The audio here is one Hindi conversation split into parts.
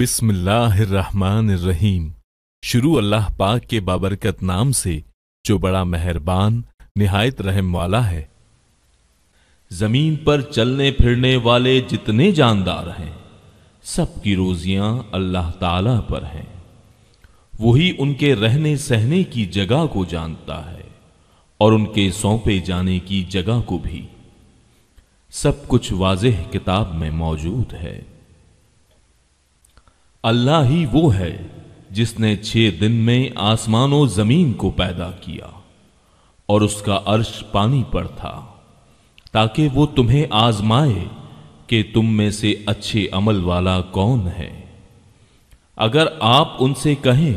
रहीम शुरू अल्लाह पाक के बाबरकत नाम से जो बड़ा मेहरबान निहायत रहम वाला है जमीन पर चलने फिरने वाले जितने जानदार हैं सबकी रोजियां अल्लाह ताला पर हैं वही उनके रहने सहने की जगह को जानता है और उनके सौंपे जाने की जगह को भी सब कुछ वाजह किताब में मौजूद है अल्लाह ही वो है जिसने छह दिन में आसमान और जमीन को पैदा किया और उसका अर्श पानी पर था ताकि वो तुम्हें आजमाए कि तुम में से अच्छे अमल वाला कौन है अगर आप उनसे कहें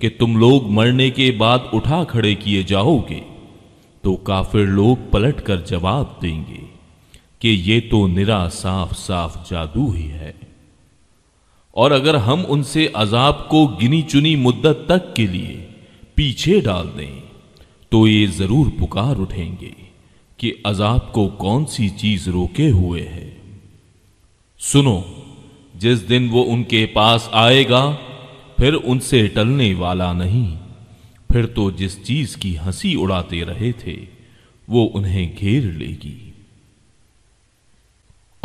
कि तुम लोग मरने के बाद उठा खड़े किए जाओगे तो काफिर लोग पलट कर जवाब देंगे कि ये तो निरा साफ साफ जादू ही है और अगर हम उनसे अजाब को गिनी चुनी मुद्दत तक के लिए पीछे डाल दें तो ये जरूर पुकार उठेंगे कि अजाब को कौन सी चीज रोके हुए है सुनो जिस दिन वो उनके पास आएगा फिर उनसे टलने वाला नहीं फिर तो जिस चीज की हंसी उड़ाते रहे थे वो उन्हें घेर लेगी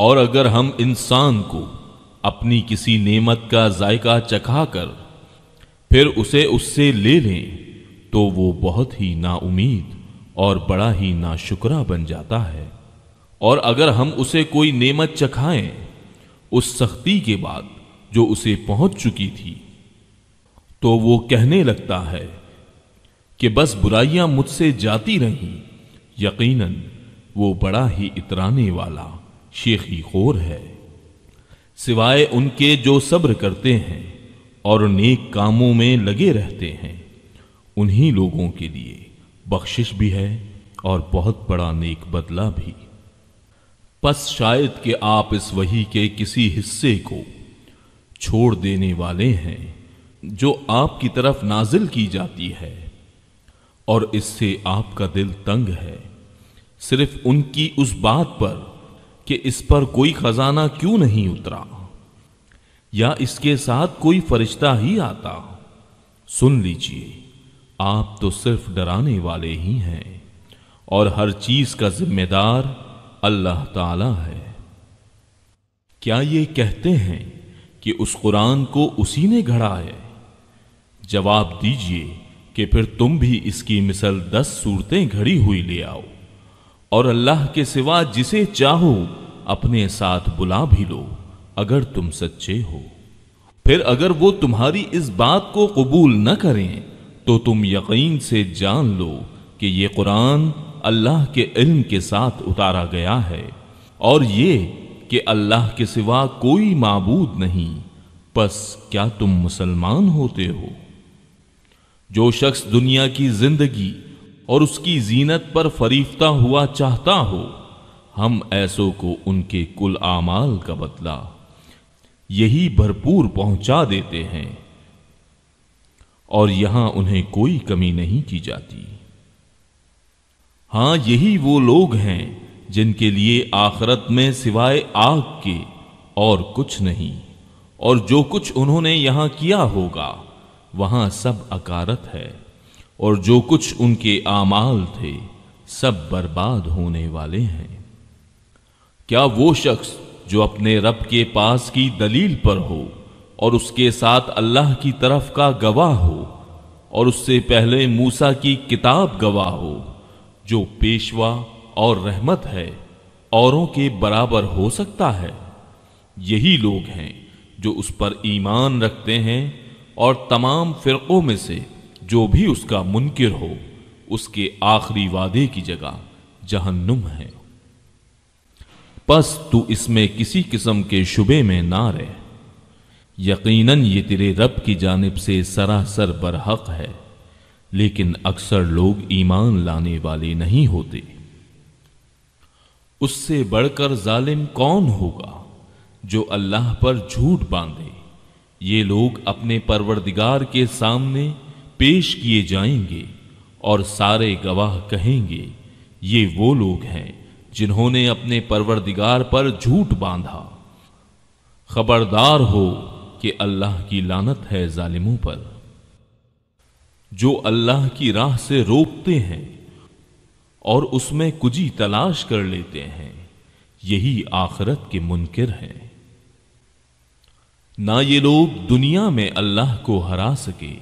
और अगर हम इंसान को अपनी किसी नेमत का जायका चखा कर फिर उसे उससे ले लें तो वो बहुत ही नाउमीद और बड़ा ही नाशुकरा बन जाता है और अगर हम उसे कोई नेमत चखाएं उस सख्ती के बाद जो उसे पहुंच चुकी थी तो वो कहने लगता है कि बस बुराइयां मुझसे जाती रहीं यकीनन वो बड़ा ही इतराने वाला शेखी खोर है सिवाय उनके जो सब्र करते हैं और नेक कामों में लगे रहते हैं उन्हीं लोगों के लिए बख्शिश भी है और बहुत बड़ा नेक बदला भी बस शायद के आप इस वही के किसी हिस्से को छोड़ देने वाले हैं जो आपकी तरफ नाजिल की जाती है और इससे आपका दिल तंग है सिर्फ उनकी उस बात पर कि इस पर कोई खजाना क्यों नहीं उतरा या इसके साथ कोई फरिश्ता ही आता सुन लीजिए आप तो सिर्फ डराने वाले ही हैं और हर चीज का जिम्मेदार अल्लाह ताला है क्या ये कहते हैं कि उस कुरान को उसी ने घड़ा है जवाब दीजिए कि फिर तुम भी इसकी मिसल दस सूरतें घड़ी हुई ले आओ और अल्लाह के सिवा जिसे चाहो अपने साथ बुला भी लो अगर तुम सच्चे हो फिर अगर वो तुम्हारी इस बात को कबूल न करें तो तुम यकीन से जान लो कि ये कुरान अल्लाह के इल्म के साथ उतारा गया है और ये कि अल्लाह के सिवा कोई माबूद नहीं बस क्या तुम मुसलमान होते हो जो शख्स दुनिया की जिंदगी और उसकी जीनत पर फरीफता हुआ चाहता हो हम ऐसो को उनके कुल आमाल का बदला यही भरपूर पहुंचा देते हैं और यहां उन्हें कोई कमी नहीं की जाती हां यही वो लोग हैं जिनके लिए आखरत में सिवाय आग के और कुछ नहीं और जो कुछ उन्होंने यहां किया होगा वहां सब अकारत है और जो कुछ उनके आमाल थे सब बर्बाद होने वाले हैं क्या वो शख्स जो अपने रब के पास की दलील पर हो और उसके साथ अल्लाह की तरफ का गवाह हो और उससे पहले मूसा की किताब गवाह हो जो पेशवा और रहमत है औरों के बराबर हो सकता है यही लोग हैं जो उस पर ईमान रखते हैं और तमाम फिरकों में से जो भी उसका मुनकिर हो उसके आखिरी वादे की जगह जहन्नुम है बस तू इसमें किसी किस्म के शुबे में ना रहे यकीनन ये तेरे रब की जानब से सरासर बरहक है लेकिन अक्सर लोग ईमान लाने वाले नहीं होते उससे बढ़कर जालिम कौन होगा जो अल्लाह पर झूठ बांधे ये लोग अपने परवरदिगार के सामने पेश किए जाएंगे और सारे गवाह कहेंगे ये वो लोग हैं जिन्होंने अपने परवरदिगार पर झूठ बांधा खबरदार हो कि अल्लाह की लानत है जालिमों पर जो अल्लाह की राह से रोकते हैं और उसमें कुजी तलाश कर लेते हैं यही आखरत के मुनकर हैं ना ये लोग दुनिया में अल्लाह को हरा सके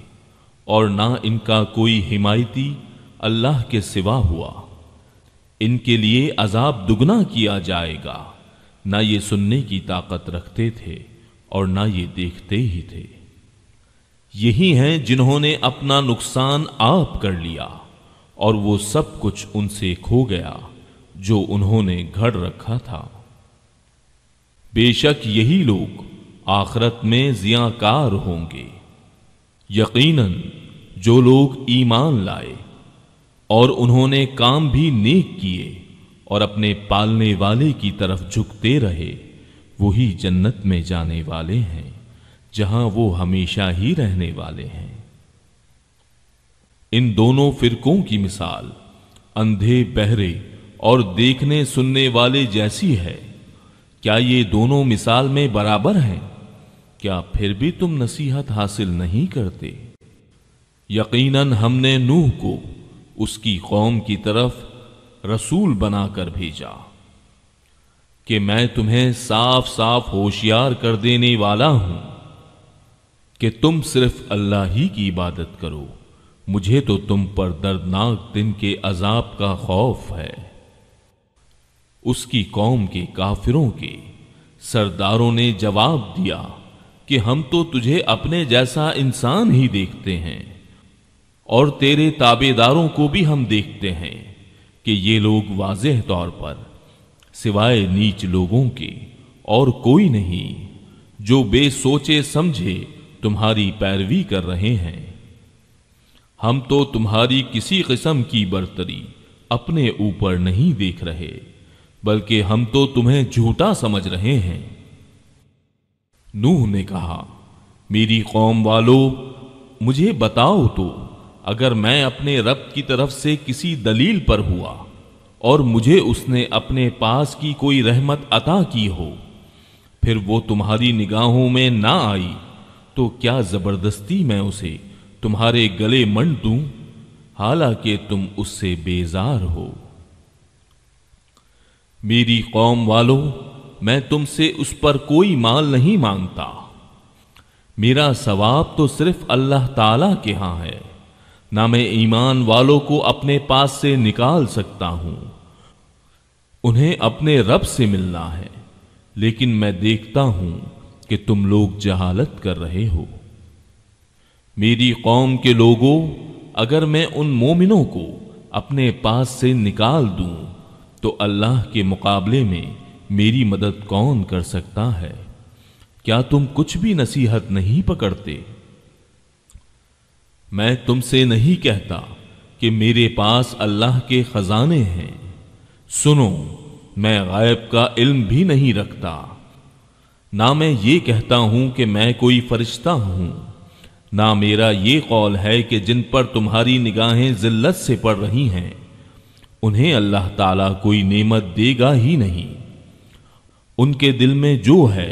और ना इनका कोई हिमायती अल्लाह के सिवा हुआ इनके लिए अजाब दुगना किया जाएगा ना ये सुनने की ताकत रखते थे और ना ये देखते ही थे यही हैं जिन्होंने अपना नुकसान आप कर लिया और वो सब कुछ उनसे खो गया जो उन्होंने घर रखा था बेशक यही लोग आखरत में जियाकार होंगे यकीनन जो लोग ईमान लाए और उन्होंने काम भी नेक किए और अपने पालने वाले की तरफ झुकते रहे वही जन्नत में जाने वाले हैं जहां वो हमेशा ही रहने वाले हैं इन दोनों फिरकों की मिसाल अंधे बहरे और देखने सुनने वाले जैसी है क्या ये दोनों मिसाल में बराबर हैं क्या फिर भी तुम नसीहत हासिल नहीं करते यकीनन हमने नूह को उसकी कौम की तरफ रसूल बनाकर भेजा कि मैं तुम्हें साफ साफ होशियार कर देने वाला हूं कि तुम सिर्फ अल्लाह ही की इबादत करो मुझे तो तुम पर दर्दनाक दिन के अजाब का खौफ है उसकी कौम के काफिरों के सरदारों ने जवाब दिया कि हम तो तुझे अपने जैसा इंसान ही देखते हैं और तेरे ताबेदारों को भी हम देखते हैं कि ये लोग वाजह तौर पर सिवाय नीच लोगों के और कोई नहीं जो बेसोचे समझे तुम्हारी पैरवी कर रहे हैं हम तो तुम्हारी किसी किस्म की बर्तरी अपने ऊपर नहीं देख रहे बल्कि हम तो तुम्हें झूठा समझ रहे हैं नूह ने कहा मेरी कौम वालों मुझे बताओ तो अगर मैं अपने रब की तरफ से किसी दलील पर हुआ और मुझे उसने अपने पास की कोई रहमत अता की हो फिर वो तुम्हारी निगाहों में ना आई तो क्या जबरदस्ती मैं उसे तुम्हारे गले मंड दूं हालांकि तुम उससे बेजार हो मेरी कौम वालों मैं तुमसे उस पर कोई माल नहीं मांगता मेरा सवाब तो सिर्फ अल्लाह ताला के यहां है ना मैं ईमान वालों को अपने पास से निकाल सकता हूं उन्हें अपने रब से मिलना है लेकिन मैं देखता हूं कि तुम लोग जहालत कर रहे हो मेरी कौम के लोगों अगर मैं उन मोमिनों को अपने पास से निकाल दूं तो अल्लाह के मुकाबले में मेरी मदद कौन कर सकता है क्या तुम कुछ भी नसीहत नहीं पकड़ते मैं तुमसे नहीं कहता कि मेरे पास अल्लाह के खजाने हैं सुनो मैं गायब का इल्म भी नहीं रखता ना मैं ये कहता हूं कि मैं कोई फरिश्ता हूं ना मेरा ये कौल है कि जिन पर तुम्हारी निगाहें जिल्लत से पड़ रही हैं उन्हें अल्लाह ताला कोई नेमत देगा ही नहीं उनके दिल में जो है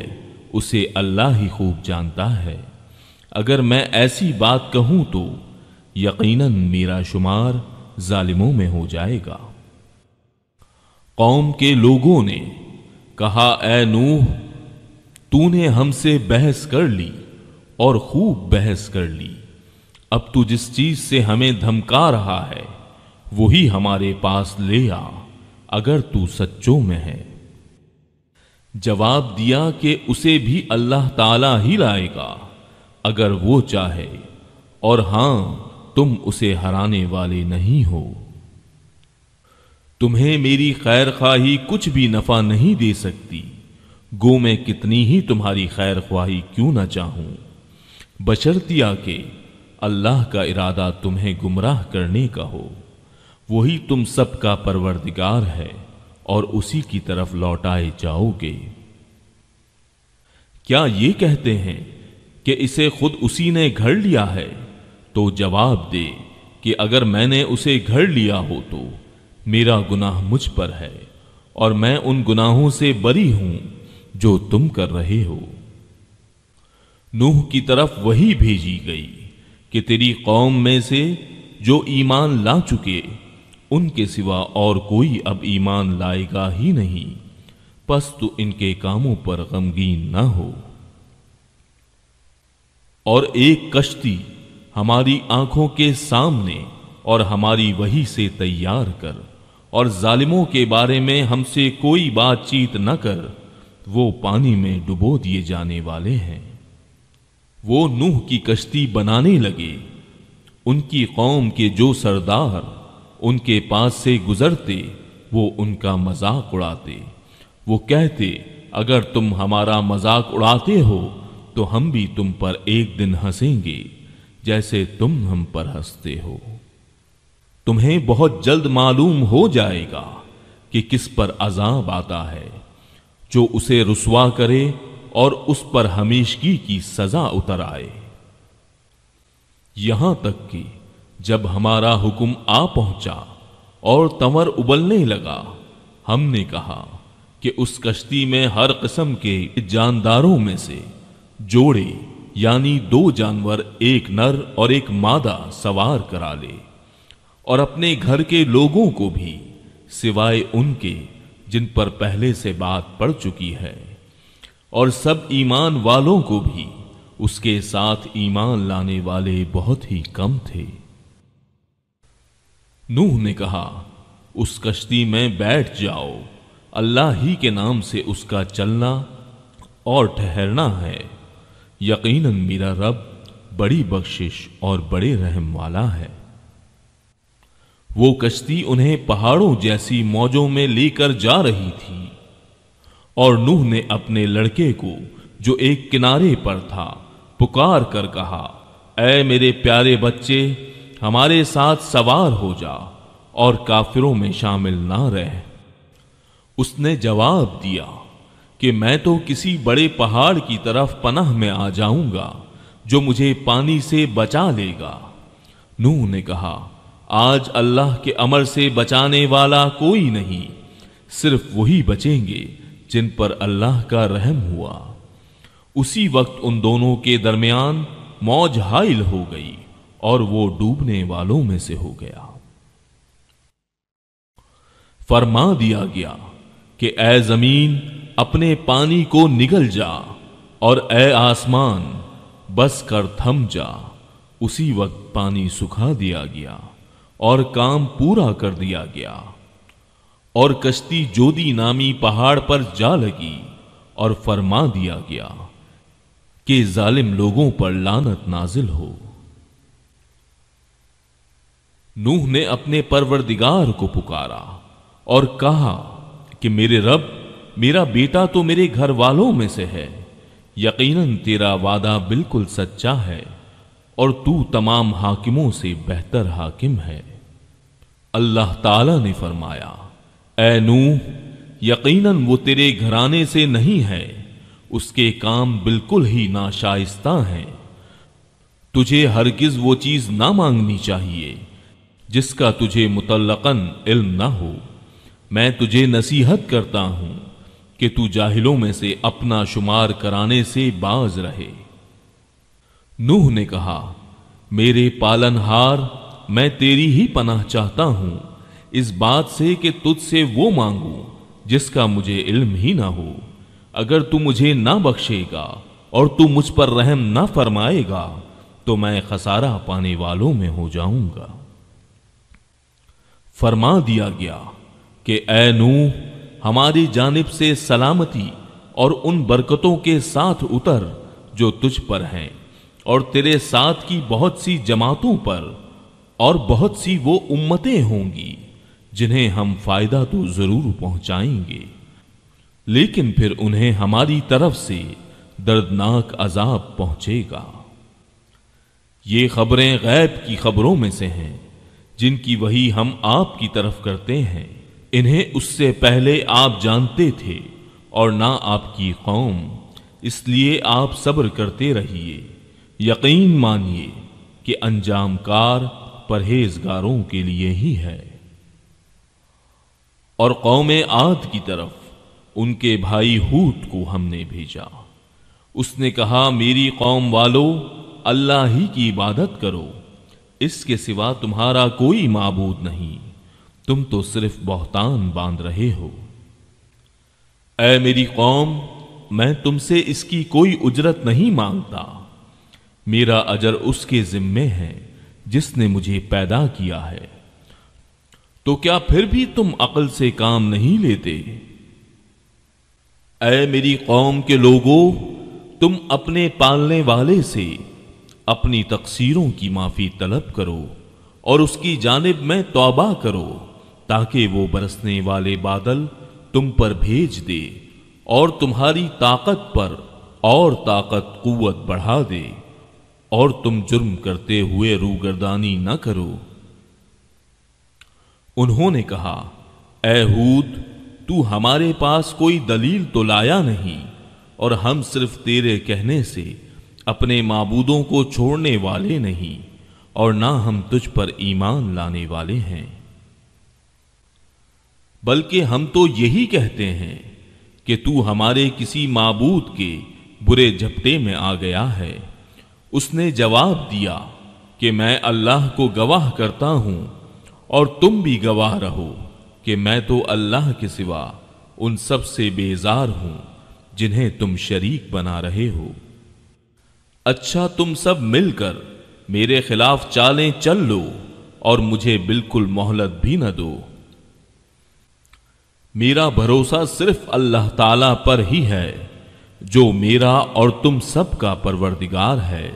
उसे अल्लाह ही खूब जानता है अगर मैं ऐसी बात कहूं तो यकीनन मेरा शुमार जालिमों में हो जाएगा कौम के लोगों ने कहा ए नूह तूने हमसे बहस कर ली और खूब बहस कर ली अब तू जिस चीज से हमें धमका रहा है वही हमारे पास ले आ अगर तू सच्चों में है जवाब दिया कि उसे भी अल्लाह ताला ही लाएगा अगर वो चाहे और हां तुम उसे हराने वाले नहीं हो तुम्हें मेरी खैर ख्वाही कुछ भी नफा नहीं दे सकती गो मैं कितनी ही तुम्हारी खैर ख्वाही क्यों ना चाहूं बशर्तिया के अल्लाह का इरादा तुम्हें गुमराह करने का हो वही तुम सबका परवरदिगार है और उसी की तरफ लौटाए जाओगे क्या ये कहते हैं कि इसे खुद उसी ने घर लिया है तो जवाब दे कि अगर मैंने उसे घर लिया हो तो मेरा गुनाह मुझ पर है और मैं उन गुनाहों से बरी हूं जो तुम कर रहे हो नूह की तरफ वही भेजी गई कि तेरी कौम में से जो ईमान ला चुके उनके सिवा और कोई अब ईमान लाएगा ही नहीं बस तू इनके कामों पर गमगीन ना हो और एक कश्ती हमारी आंखों के सामने और हमारी वही से तैयार कर और जालिमों के बारे में हमसे कोई बातचीत न कर वो पानी में डुबो दिए जाने वाले हैं वो नूह की कश्ती बनाने लगे उनकी कौम के जो सरदार उनके पास से गुजरते वो उनका मजाक उड़ाते वो कहते अगर तुम हमारा मजाक उड़ाते हो तो हम भी तुम पर एक दिन हंसेंगे जैसे तुम हम पर हंसते हो तुम्हें बहुत जल्द मालूम हो जाएगा कि किस पर अजाब आता है जो उसे रुसवा करे और उस पर हमेशगी की सजा उतर आए यहां तक कि जब हमारा हुक्म आ पहुंचा और तंवर उबलने लगा हमने कहा कि उस कश्ती में हर किस्म के जानदारों में से जोड़े यानी दो जानवर एक नर और एक मादा सवार करा ले और अपने घर के लोगों को भी सिवाय उनके जिन पर पहले से बात पड़ चुकी है और सब ईमान वालों को भी उसके साथ ईमान लाने वाले बहुत ही कम थे नूह ने कहा उस कश्ती में बैठ जाओ अल्लाह ही के नाम से उसका चलना और ठहरना है यकीनन मेरा रब बड़ी बख्शिश और बड़े रहम वाला है वो कश्ती उन्हें पहाड़ों जैसी मौजों में लेकर जा रही थी और नूह ने अपने लड़के को जो एक किनारे पर था पुकार कर कहा ऐ मेरे प्यारे बच्चे हमारे साथ सवार हो जा और काफिरों में शामिल ना रह उसने जवाब दिया कि मैं तो किसी बड़े पहाड़ की तरफ पनाह में आ जाऊंगा जो मुझे पानी से बचा लेगा नूह ने कहा आज अल्लाह के अमर से बचाने वाला कोई नहीं सिर्फ वही बचेंगे जिन पर अल्लाह का रहम हुआ उसी वक्त उन दोनों के दरमियान मौज हाइल हो गई और वो डूबने वालों में से हो गया फरमा दिया गया कि ए जमीन अपने पानी को निगल जा और ए आसमान बस कर थम जा उसी वक्त पानी सुखा दिया गया और काम पूरा कर दिया गया और कश्ती जोदी नामी पहाड़ पर जा लगी और फरमा दिया गया कि जालिम लोगों पर लानत नाजिल हो नूह ने अपने परवरदिगार को पुकारा और कहा कि मेरे रब मेरा बेटा तो मेरे घर वालों में से है यकीनन तेरा वादा बिल्कुल सच्चा है और तू तमाम हाकिमों से बेहतर हाकिम है अल्लाह ताला ने फरमाया ए नू यकीनन वो तेरे घराने से नहीं है उसके काम बिल्कुल ही नाशाइस्ता हैं तुझे हरगिज वो चीज ना मांगनी चाहिए जिसका तुझे मुतलकन इल्म ना हो मैं तुझे नसीहत करता हूं कि तू जाहिलों में से अपना शुमार कराने से बाज रहे नूह ने कहा मेरे पालनहार मैं तेरी ही पनाह चाहता हूं इस बात से कि तुझसे वो मांगू जिसका मुझे इल्म ही ना हो अगर तू मुझे ना बख्शेगा और तू मुझ पर रहम ना फरमाएगा तो मैं खसारा पाने वालों में हो जाऊंगा फरमा दिया गया कि ए नूह हमारी जानब से सलामती और उन बरकतों के साथ उतर जो तुझ पर हैं और तेरे साथ की बहुत सी जमातों पर और बहुत सी वो उम्मतें होंगी जिन्हें हम फायदा तो जरूर पहुंचाएंगे लेकिन फिर उन्हें हमारी तरफ से दर्दनाक अजाब पहुंचेगा ये खबरें गैब की खबरों में से हैं जिनकी वही हम आपकी तरफ करते हैं इन्हें उससे पहले आप जानते थे और ना आपकी कौम इसलिए आप सब्र करते रहिए यकीन मानिए कि अंजाम कार परहेजगारों के लिए ही है और कौम आद की तरफ उनके भाई हूट को हमने भेजा उसने कहा मेरी कौम वालों अल्लाह ही की इबादत करो इसके सिवा तुम्हारा कोई माबूद नहीं तुम तो सिर्फ बहुतान बांध रहे हो ऐ मेरी कौम मैं तुमसे इसकी कोई उजरत नहीं मांगता मेरा अजर उसके जिम्मे है जिसने मुझे पैदा किया है तो क्या फिर भी तुम अकल से काम नहीं लेते ऐ मेरी कौम के लोगों तुम अपने पालने वाले से अपनी तकसीरों की माफी तलब करो और उसकी जानब में तौबा करो ताकि वो बरसने वाले बादल तुम पर भेज दे और तुम्हारी ताकत पर और ताकत कुवत बढ़ा दे और तुम जुर्म करते हुए रूगरदानी न करो उन्होंने कहा एहूद तू हमारे पास कोई दलील तो लाया नहीं और हम सिर्फ तेरे कहने से अपने माबूदों को छोड़ने वाले नहीं और ना हम तुझ पर ईमान लाने वाले हैं बल्कि हम तो यही कहते हैं कि तू हमारे किसी माबूद के बुरे झपटे में आ गया है उसने जवाब दिया कि मैं अल्लाह को गवाह करता हूँ और तुम भी गवाह रहो कि मैं तो अल्लाह के सिवा उन सब से बेजार हूँ जिन्हें तुम शरीक बना रहे हो अच्छा तुम सब मिलकर मेरे खिलाफ चालें चल लो और मुझे बिल्कुल मोहलत भी न दो मेरा भरोसा सिर्फ अल्लाह ताला पर ही है जो मेरा और तुम सब का परवरदिगार है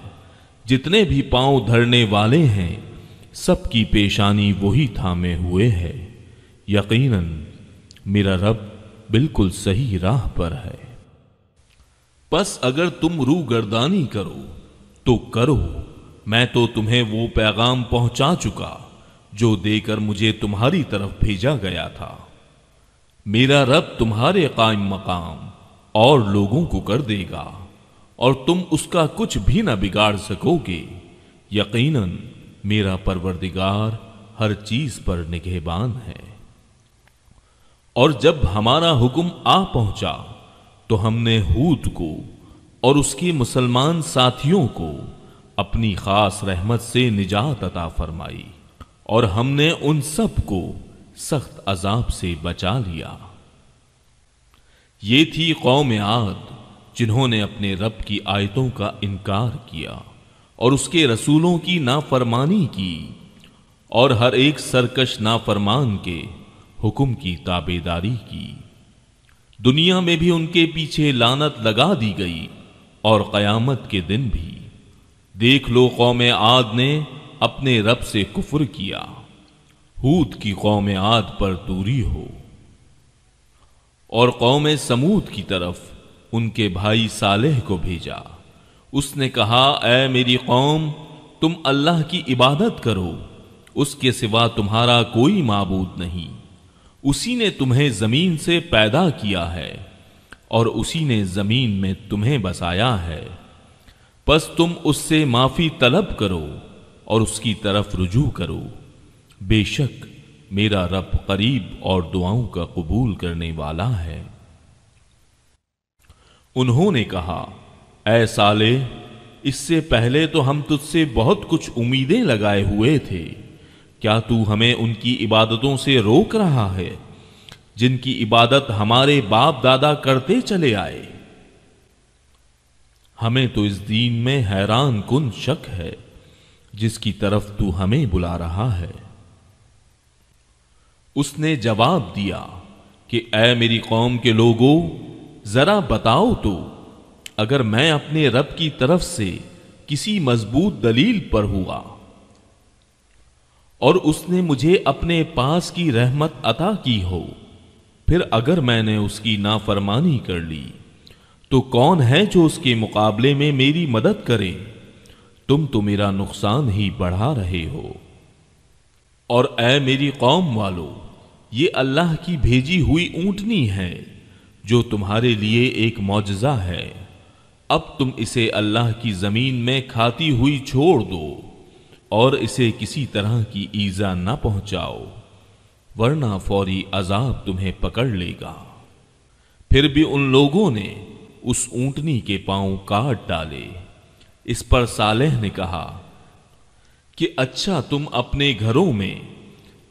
जितने भी पांव धरने वाले हैं सबकी पेशानी वही थामे हुए है यकीनन मेरा रब बिल्कुल सही राह पर है बस अगर तुम रू गर्दानी करो तो करो मैं तो तुम्हें वो पैगाम पहुंचा चुका जो देकर मुझे तुम्हारी तरफ भेजा गया था मेरा रब तुम्हारे कायम मकाम और लोगों को कर देगा और तुम उसका कुछ भी ना बिगाड़ सकोगे यकीनन मेरा परवरदिगार हर चीज पर निगहबान है और जब हमारा हुक्म आ पहुंचा तो हमने हूत को और उसके मुसलमान साथियों को अपनी खास रहमत से निजात अता फरमाई और हमने उन सब को सख्त अजाब से बचा लिया ये थी कौम आद जिन्होंने अपने रब की आयतों का इनकार किया और उसके रसूलों की नाफरमानी की और हर एक सरकश नाफरमान के हुक्म की ताबेदारी की दुनिया में भी उनके पीछे लानत लगा दी गई और क़यामत के दिन भी देख लो कौम आद ने अपने रब से कुफर किया हूद की कौम आद पर दूरी हो और कौम समूद की तरफ उनके भाई सालेह को भेजा उसने कहा ए मेरी कौम तुम अल्लाह की इबादत करो उसके सिवा तुम्हारा कोई माबूद नहीं उसी ने तुम्हें ज़मीन से पैदा किया है और उसी ने ज़मीन में तुम्हें बसाया है बस तुम उससे माफ़ी तलब करो और उसकी तरफ रुजू करो बेशक मेरा रब करीब और दुआओं का कबूल करने वाला है उन्होंने कहा ऐ साले इससे पहले तो हम तुझसे बहुत कुछ उम्मीदें लगाए हुए थे क्या तू हमें उनकी इबादतों से रोक रहा है जिनकी इबादत हमारे बाप दादा करते चले आए हमें तो इस दीन में हैरान कुन शक है जिसकी तरफ तू हमें बुला रहा है उसने जवाब दिया कि ऐ मेरी कौम के लोगों जरा बताओ तो अगर मैं अपने रब की तरफ से किसी मजबूत दलील पर हुआ और उसने मुझे अपने पास की रहमत अता की हो फिर अगर मैंने उसकी नाफरमानी कर ली तो कौन है जो उसके मुकाबले में मेरी मदद करे तुम तो मेरा नुकसान ही बढ़ा रहे हो और ए मेरी कौम वालो ये अल्लाह की भेजी हुई ऊंटनी है जो तुम्हारे लिए एक मुआजा है अब तुम इसे अल्लाह की ज़मीन में खाती हुई छोड़ दो और इसे किसी तरह की ईजा ना पहुंचाओ वरना फौरी अजाब तुम्हें पकड़ लेगा फिर भी उन लोगों ने उस ऊंटनी के पांव काट डाले इस पर सालेह ने कहा कि अच्छा तुम अपने घरों में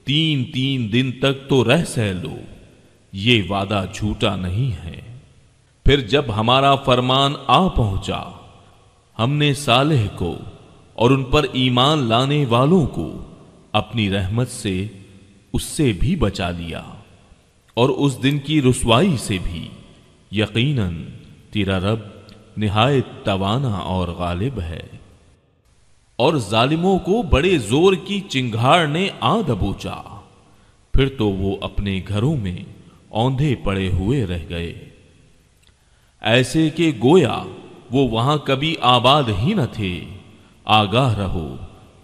तीन तीन दिन तक तो रह सह लो ये वादा झूठा नहीं है फिर जब हमारा फरमान आ पहुंचा हमने सालेह को और उन पर ईमान लाने वालों को अपनी रहमत से उससे भी बचा लिया और उस दिन की रसवाई से भी यकीनन तेरा रब निहायत तवाना और गालिब है और जालिमों को बड़े जोर की चिंगार ने आ दबोचा फिर तो वो अपने घरों में औंधे पड़े हुए रह गए ऐसे के गोया वो वहां कभी आबाद ही न थे आगाह रहो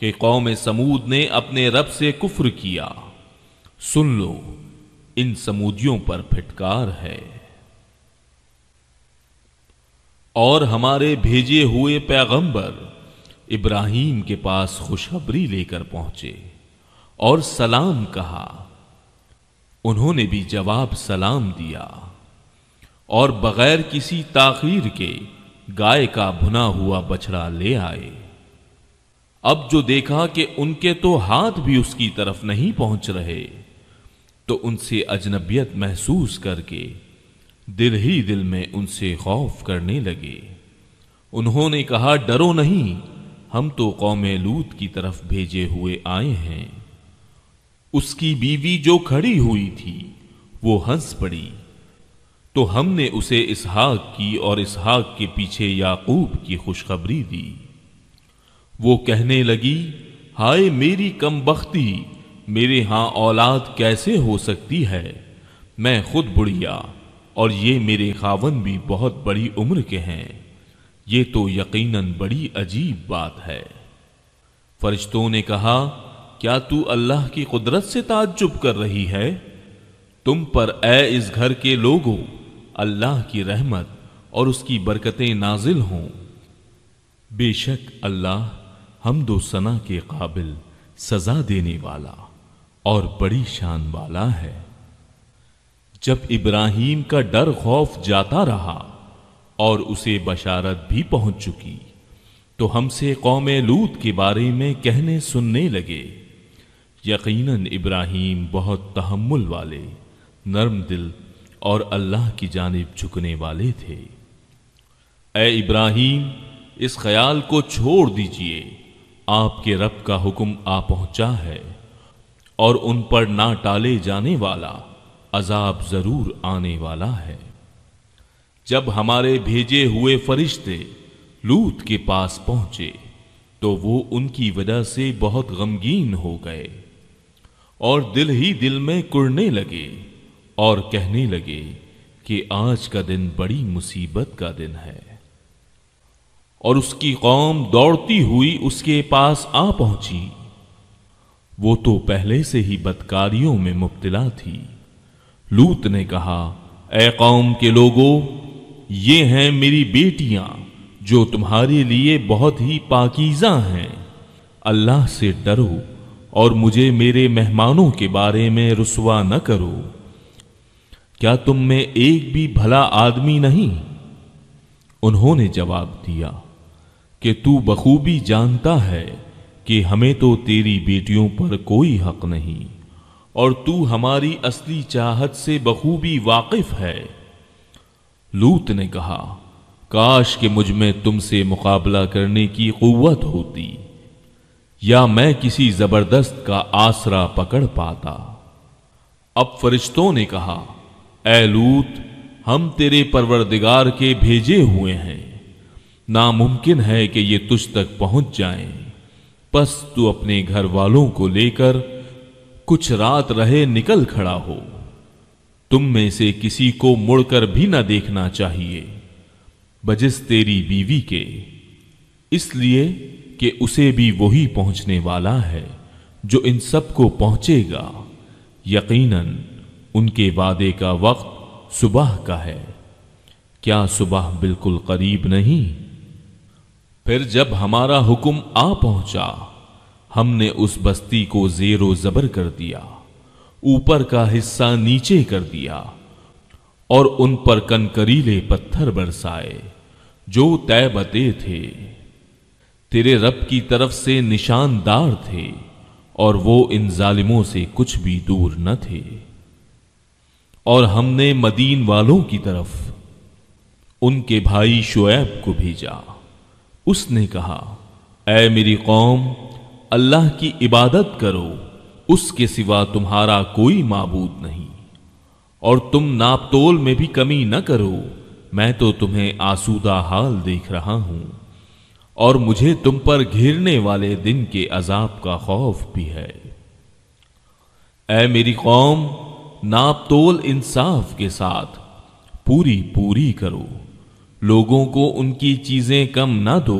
कि कौम समूद ने अपने रब से कुफ्र किया सुन लो इन समूदियों पर फिटकार है और हमारे भेजे हुए पैगंबर इब्राहिम के पास खुशखबरी लेकर पहुंचे और सलाम कहा उन्होंने भी जवाब सलाम दिया और बगैर किसी ताखीर के गाय का भुना हुआ बछड़ा ले आए अब जो देखा कि उनके तो हाथ भी उसकी तरफ नहीं पहुंच रहे तो उनसे अजनबियत महसूस करके दिल ही दिल में उनसे खौफ करने लगे उन्होंने कहा डरो नहीं हम तो कौम लूत की तरफ भेजे हुए आए हैं उसकी बीवी जो खड़ी हुई थी वो हंस पड़ी तो हमने उसे इसहाक की और इसहाक के पीछे याकूब की खुशखबरी दी वो कहने लगी हाय मेरी कम बख्ती मेरे यहाँ औलाद कैसे हो सकती है मैं खुद बुढ़िया और ये मेरे खावन भी बहुत बड़ी उम्र के हैं ये तो यकीनन बड़ी अजीब बात है फरिश्तों ने कहा क्या तू अल्लाह की कुदरत से ताज्जुब कर रही है तुम पर ए इस घर के लोगों अल्लाह की रहमत और उसकी बरकतें नाजिल हों बेशक अल्लाह हम दो सना के काबिल सजा देने वाला और बड़ी शान वाला है जब इब्राहिम का डर खौफ जाता रहा और उसे बशारत भी पहुंच चुकी तो हमसे कौम लूत के बारे में कहने सुनने लगे यकीनन इब्राहिम बहुत तहमुल वाले नर्म दिल और अल्लाह की जानब झुकने वाले थे ए इब्राहिम इस ख्याल को छोड़ दीजिए आपके रब का हुक्म आ पहुंचा है और उन पर ना टाले जाने वाला अजाब जरूर आने वाला है जब हमारे भेजे हुए फरिश्ते लूत के पास पहुंचे तो वो उनकी वजह से बहुत गमगीन हो गए और दिल ही दिल में कुड़ने लगे और कहने लगे कि आज का दिन बड़ी मुसीबत का दिन है और उसकी कौम दौड़ती हुई उसके पास आ पहुंची वो तो पहले से ही बदकारियों में मुब्तला थी लूत ने कहा ए कौम के लोगों ये हैं मेरी बेटियां जो तुम्हारे लिए बहुत ही पाकीज़ा हैं अल्लाह से डरो और मुझे मेरे मेहमानों के बारे में रुसवा न करो क्या तुम में एक भी भला आदमी नहीं उन्होंने जवाब दिया कि तू बखूबी जानता है कि हमें तो तेरी बेटियों पर कोई हक नहीं और तू हमारी असली चाहत से बखूबी वाकिफ है लूत ने कहा काश कि मुझ में तुमसे मुकाबला करने की क़वत होती या मैं किसी जबरदस्त का आसरा पकड़ पाता अब फरिश्तों ने कहा ए लूत हम तेरे परवरदिगार के भेजे हुए हैं नामुमकिन है कि ये तुझ तक पहुंच जाएं। बस तू अपने घर वालों को लेकर कुछ रात रहे निकल खड़ा हो तुम में से किसी को मुड़कर भी न देखना चाहिए बजिस तेरी बीवी के इसलिए कि उसे भी वही पहुंचने वाला है जो इन सब को पहुंचेगा यकीनन उनके वादे का वक्त सुबह का है क्या सुबह बिल्कुल करीब नहीं फिर जब हमारा हुक्म आ पहुंचा हमने उस बस्ती को जेरो जबर कर दिया ऊपर का हिस्सा नीचे कर दिया और उन पर कनकरीले पत्थर बरसाए जो तय बते थे तेरे रब की तरफ से निशानदार थे और वो इन जालिमों से कुछ भी दूर न थे और हमने मदीन वालों की तरफ उनके भाई शुएब को भेजा उसने कहा ए मेरी कौम अल्लाह की इबादत करो उसके सिवा तुम्हारा कोई माबूद नहीं और तुम नापतोल में भी कमी न करो मैं तो तुम्हें आसूदा हाल देख रहा हूं और मुझे तुम पर घिरने वाले दिन के अजाब का खौफ भी है ए मेरी कौम नापतोल इंसाफ के साथ पूरी पूरी करो लोगों को उनकी चीजें कम ना दो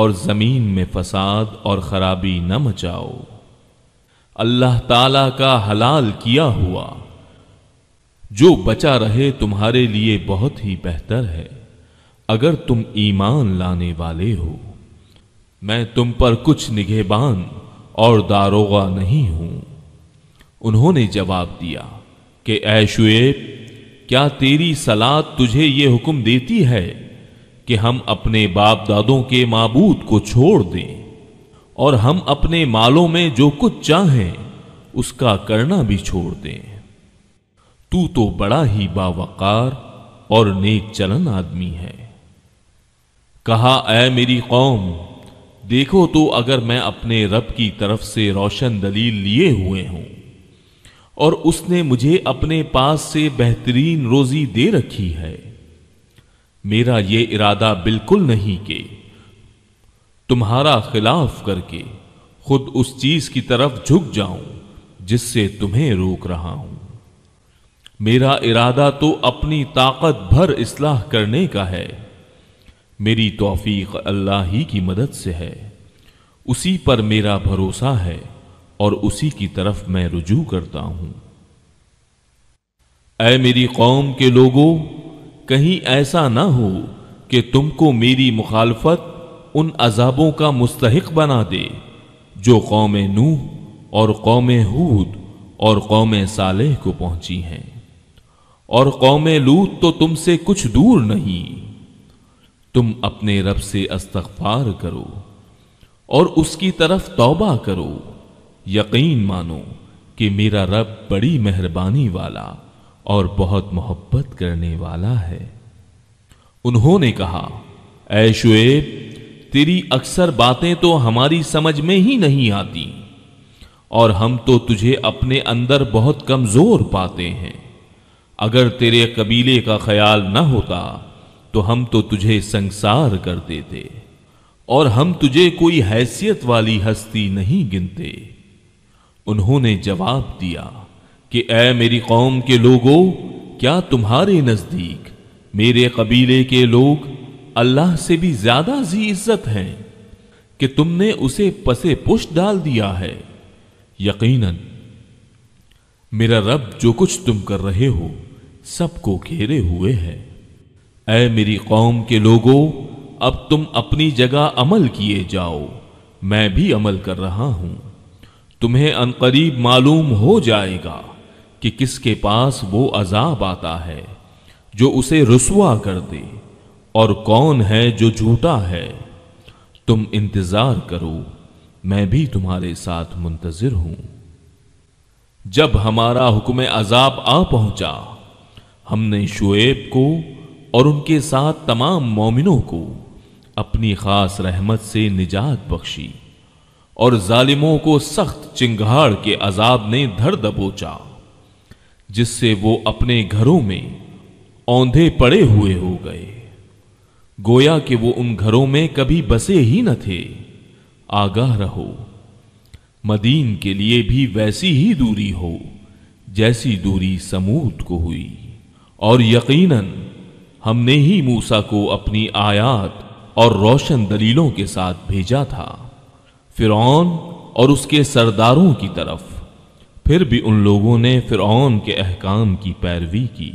और जमीन में फसाद और खराबी न मचाओ अल्लाह ताला का हलाल किया हुआ जो बचा रहे तुम्हारे लिए बहुत ही बेहतर है अगर तुम ईमान लाने वाले हो मैं तुम पर कुछ निगेबान और दारोगा नहीं हूं उन्होंने जवाब दिया कि ऐशुएब क्या तेरी सलाद तुझे ये हुक्म देती है कि हम अपने बाप दादों के माबूद को छोड़ दें और हम अपने मालों में जो कुछ चाहें उसका करना भी छोड़ दें तू तो बड़ा ही बावकार और नेक चलन आदमी है कहा ऐ मेरी कौम देखो तो अगर मैं अपने रब की तरफ से रोशन दलील लिए हुए हूं और उसने मुझे अपने पास से बेहतरीन रोजी दे रखी है मेरा ये इरादा बिल्कुल नहीं के तुम्हारा खिलाफ करके खुद उस चीज की तरफ झुक जाऊं जिससे तुम्हें रोक रहा हूं मेरा इरादा तो अपनी ताकत भर इसलाह करने का है मेरी तौफीक अल्लाह ही की मदद से है उसी पर मेरा भरोसा है और उसी की तरफ मैं रुजू करता हूं ऐ मेरी कौम के लोगों कहीं ऐसा ना हो कि तुमको मेरी मुखालफत उन अजाबों का मुस्तक बना दे जो कौम नूह और कौम हूद और कौम सालेह को पहुंची हैं और कौम लूत तो तुमसे कुछ दूर नहीं तुम अपने रब से अस्तफार करो और उसकी तरफ तौबा करो यकीन मानो कि मेरा रब बड़ी मेहरबानी वाला और बहुत मोहब्बत करने वाला है उन्होंने कहा ऐशुएब तेरी अक्सर बातें तो हमारी समझ में ही नहीं आती और हम तो तुझे अपने अंदर बहुत कमजोर पाते हैं अगर तेरे कबीले का ख्याल न होता तो हम तो तुझे संसार कर देते और हम तुझे कोई हैसियत वाली हस्ती नहीं गिनते उन्होंने जवाब दिया कि ऐ मेरी कौम के लोगों क्या तुम्हारे नजदीक मेरे कबीले के लोग अल्लाह से भी ज्यादा जी इज्जत है कि तुमने उसे पसे पुष्ट डाल दिया है यकीनन मेरा रब जो कुछ तुम कर रहे हो सबको घेरे हुए है ऐ मेरी कौम के लोगों अब तुम अपनी जगह अमल किए जाओ मैं भी अमल कर रहा हूं तुम्हें अनकरीब मालूम हो जाएगा कि किसके पास वो अजाब आता है जो उसे रसुआ कर दे और कौन है जो झूठा है तुम इंतजार करो मैं भी तुम्हारे साथ मुंतजर हूं जब हमारा हुक्म अजाब आ पहुंचा हमने शुएब को और उनके साथ तमाम मोमिनों को अपनी खास रहमत से निजात बख्शी और जालिमों को सख्त चिंगाड़ के अजाब ने धर दबोचा जिससे वो अपने घरों में औंधे पड़े हुए हो गए गोया कि वो उन घरों में कभी बसे ही न थे आगाह रहो मदीन के लिए भी वैसी ही दूरी हो जैसी दूरी समूद को हुई और यकीनन हमने ही मूसा को अपनी आयात और रोशन दलीलों के साथ भेजा था फिर और उसके सरदारों की तरफ फिर भी उन लोगों ने फिर के अहकाम की पैरवी की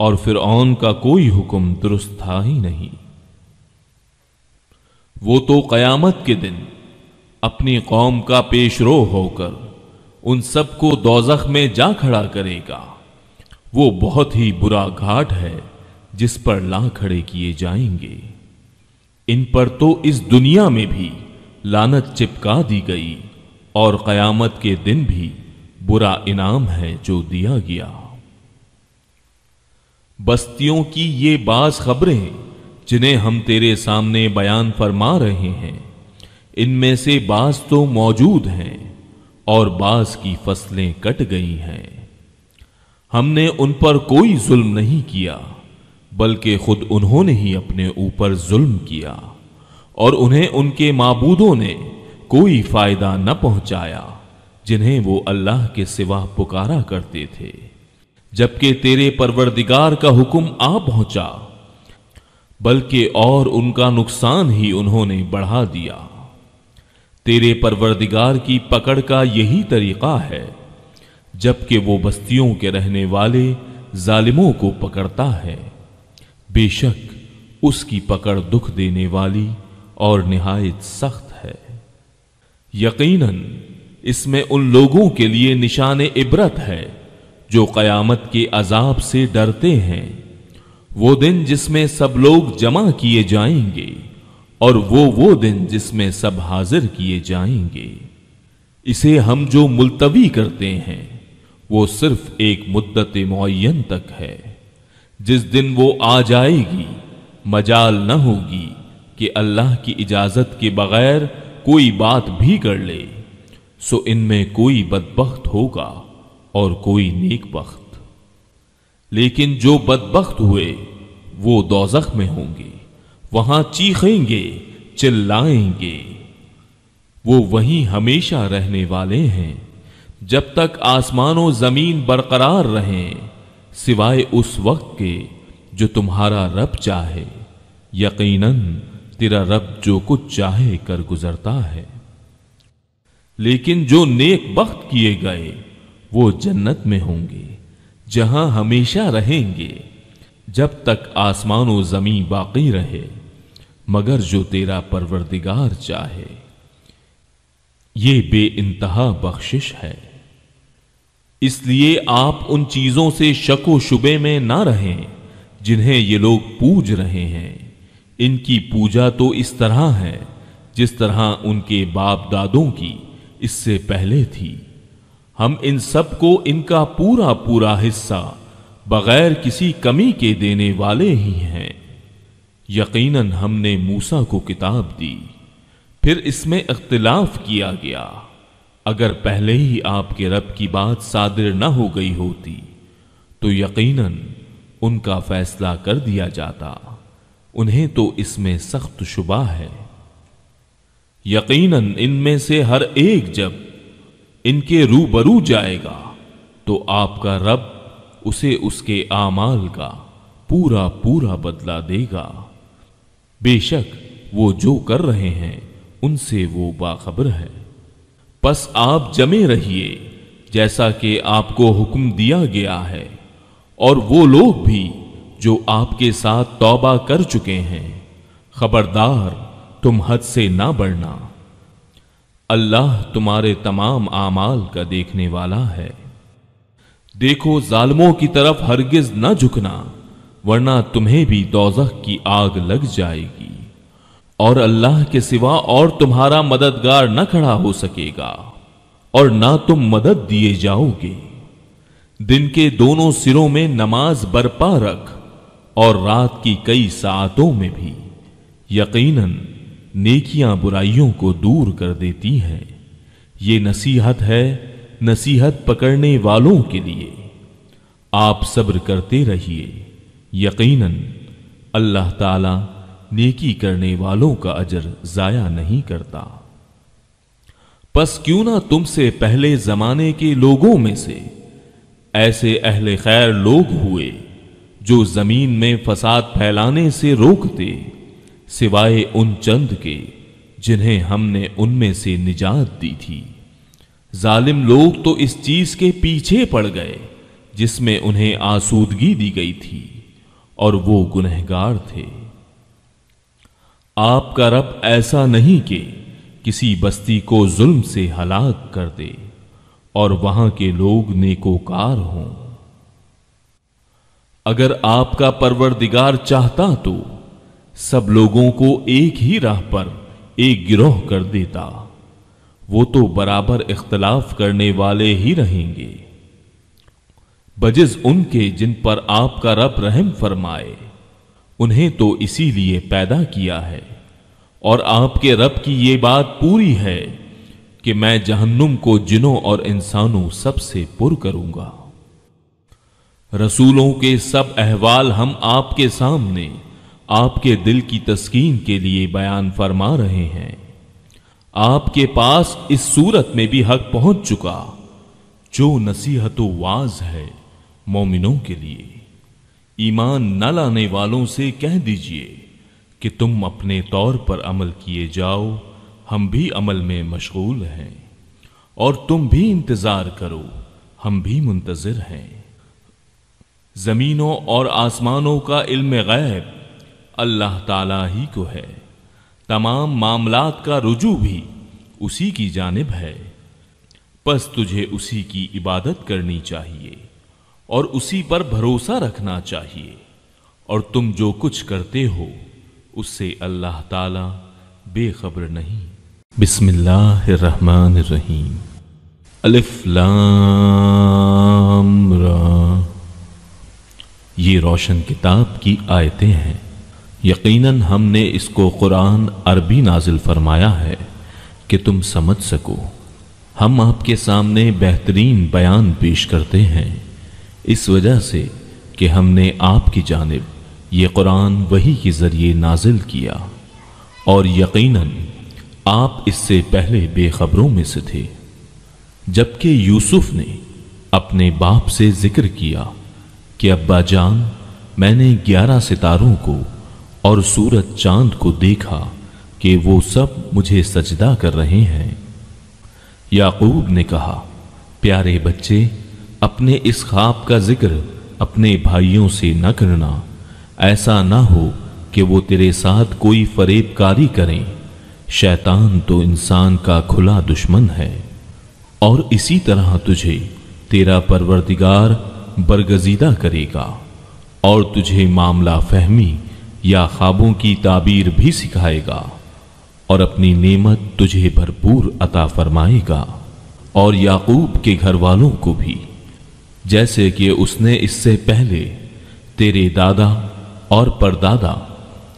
और फिर ऑन का कोई हुक्म दुरुस्त था ही नहीं वो तो कयामत के दिन अपनी कौम का पेशरो होकर उन सबको दोजख में जा खड़ा करेगा वो बहुत ही बुरा घाट है जिस पर ला खड़े किए जाएंगे इन पर तो इस दुनिया में भी लानत चिपका दी गई और कयामत के दिन भी बुरा इनाम है जो दिया गया बस्तियों की ये बास खबरें जिन्हें हम तेरे सामने बयान फरमा रहे हैं इनमें से बास तो मौजूद हैं और बास की फसलें कट गई हैं हमने उन पर कोई जुल्म नहीं किया बल्कि खुद उन्होंने ही अपने ऊपर जुल्म किया और उन्हें उनके माबूदों ने कोई फायदा न पहुंचाया जिन्हें वो अल्लाह के सिवा पुकारा करते थे जबकि तेरे परवरदिगार का हुक्म आ पहुंचा बल्कि और उनका नुकसान ही उन्होंने बढ़ा दिया तेरे परवरदिगार की पकड़ का यही तरीका है जबकि वो बस्तियों के रहने वाले जालिमों को पकड़ता है बेशक उसकी पकड़ दुख देने वाली और निहायत सख्त है यकीनन इसमें उन लोगों के लिए निशान इबरत है जो कयामत के अजाब से डरते हैं वो दिन जिसमें सब लोग जमा किए जाएंगे और वो वो दिन जिसमें सब हाजिर किए जाएंगे इसे हम जो मुलतवी करते हैं वो सिर्फ एक मुद्दत मुन तक है जिस दिन वो आ जाएगी मजाल न होगी कि अल्लाह की इजाजत के बगैर कोई बात भी कर ले सो इनमें कोई बदबخت होगा और कोई नेक बख्त लेकिन जो बदबख्त हुए वो दोजख में होंगे वहां चीखेंगे चिल्लाएंगे वो वहीं हमेशा रहने वाले हैं जब तक आसमानों जमीन बरकरार रहें सिवाय उस वक्त के जो तुम्हारा रब चाहे यकीनन तेरा रब जो कुछ चाहे कर गुजरता है लेकिन जो नेक वक्त किए गए वो जन्नत में होंगे जहां हमेशा रहेंगे जब तक आसमान और जमीन बाकी रहे मगर जो तेरा परवरदिगार चाहे ये बे इंतहा बख्शिश है इसलिए आप उन चीज़ों से शको शुबे में ना रहें जिन्हें ये लोग पूज रहे हैं इनकी पूजा तो इस तरह है जिस तरह उनके बाप दादों की इससे पहले थी हम इन सब को इनका पूरा पूरा हिस्सा बगैर किसी कमी के देने वाले ही हैं यकीनन हमने मूसा को किताब दी फिर इसमें इख्तिलाफ किया गया अगर पहले ही आपके रब की बात सादिर न हो गई होती तो यकीनन उनका फैसला कर दिया जाता उन्हें तो इसमें सख्त शुबा है यकीनन इनमें से हर एक जब इनके रूबरू जाएगा तो आपका रब उसे उसके आमाल का पूरा पूरा बदला देगा बेशक वो जो कर रहे हैं उनसे वो बाखबर है बस आप जमे रहिए जैसा कि आपको हुक्म दिया गया है और वो लोग भी जो आपके साथ तौबा कर चुके हैं खबरदार तुम हद से ना बढ़ना अल्लाह तुम्हारे तमाम आमाल का देखने वाला है देखो जालमों की तरफ हरगिज न झुकना वरना तुम्हें भी दोजह की आग लग जाएगी और अल्लाह के सिवा और तुम्हारा मददगार न खड़ा हो सकेगा और ना तुम मदद दिए जाओगे दिन के दोनों सिरों में नमाज बरपा रख और रात की कई सातों में भी यकीनन नेकियां बुराइयों को दूर कर देती हैं ये नसीहत है नसीहत पकड़ने वालों के लिए आप सब्र करते रहिए यकीनन अल्लाह ताला नेकी करने वालों का अजर जाया नहीं करता बस क्यों ना तुमसे पहले जमाने के लोगों में से ऐसे अहले खैर लोग हुए जो जमीन में फसाद फैलाने से रोकते सिवाय उन चंद के जिन्हें हमने उनमें से निजात दी थी जालिम लोग तो इस चीज के पीछे पड़ गए जिसमें उन्हें आसूदगी दी गई थी और वो गुनहगार थे आपका रब ऐसा नहीं कि किसी बस्ती को जुल्म से हलाक कर दे और वहां के लोग नेकोकार हों अगर आपका परवरदिगार चाहता तो सब लोगों को एक ही राह पर एक गिरोह कर देता वो तो बराबर इख्तलाफ करने वाले ही रहेंगे बजिज उनके जिन पर आपका रब रहम फरमाए उन्हें तो इसीलिए पैदा किया है और आपके रब की ये बात पूरी है कि मैं जहन्नुम को जिनों और इंसानों सबसे पुर करूंगा रसूलों के सब अहवाल हम आपके सामने आपके दिल की तस्कीन के लिए बयान फरमा रहे हैं आपके पास इस सूरत में भी हक पहुंच चुका जो नसीहत वाज है मोमिनों के लिए ईमान न लाने वालों से कह दीजिए कि तुम अपने तौर पर अमल किए जाओ हम भी अमल में मशगूल हैं और तुम भी इंतज़ार करो हम भी मुंतज़र हैं ज़मीनों और आसमानों का इल्म गैब अल्लाह ताला ही को है तमाम मामलात का रुजू भी उसी की जानब है बस तुझे उसी की इबादत करनी चाहिए और उसी पर भरोसा रखना चाहिए और तुम जो कुछ करते हो उससे अल्लाह ताला बेखबर नहीं बिस्मिल्लाहमान रहीम अलिफ लाम रा ये रोशन किताब की आयतें हैं यकीनन हमने इसको कुरान अरबी नाजिल फरमाया है कि तुम समझ सको हम आपके सामने बेहतरीन बयान पेश करते हैं इस वजह से कि हमने आपकी जानब ये कुरान वही के ज़रिए नाजिल किया और यकीनन आप इससे पहले बेखबरों में से थे जबकि यूसुफ ने अपने बाप से जिक्र किया कि अब्बा जान मैंने ग्यारह सितारों को और सूरज चांद को देखा कि वो सब मुझे सजदा कर रहे हैं याकूब ने कहा प्यारे बच्चे अपने इस ख्वाब का जिक्र अपने भाइयों से न करना ऐसा ना हो कि वो तेरे साथ कोई फरेबकारी करें शैतान तो इंसान का खुला दुश्मन है और इसी तरह तुझे तेरा परवरदिगार बरगजीदा करेगा और तुझे मामला फहमी या ख्वाबों की ताबीर भी सिखाएगा और अपनी नेमत तुझे भरपूर अता फरमाएगा और याकूब के घर वालों को भी जैसे कि उसने इससे पहले तेरे दादा और परदादा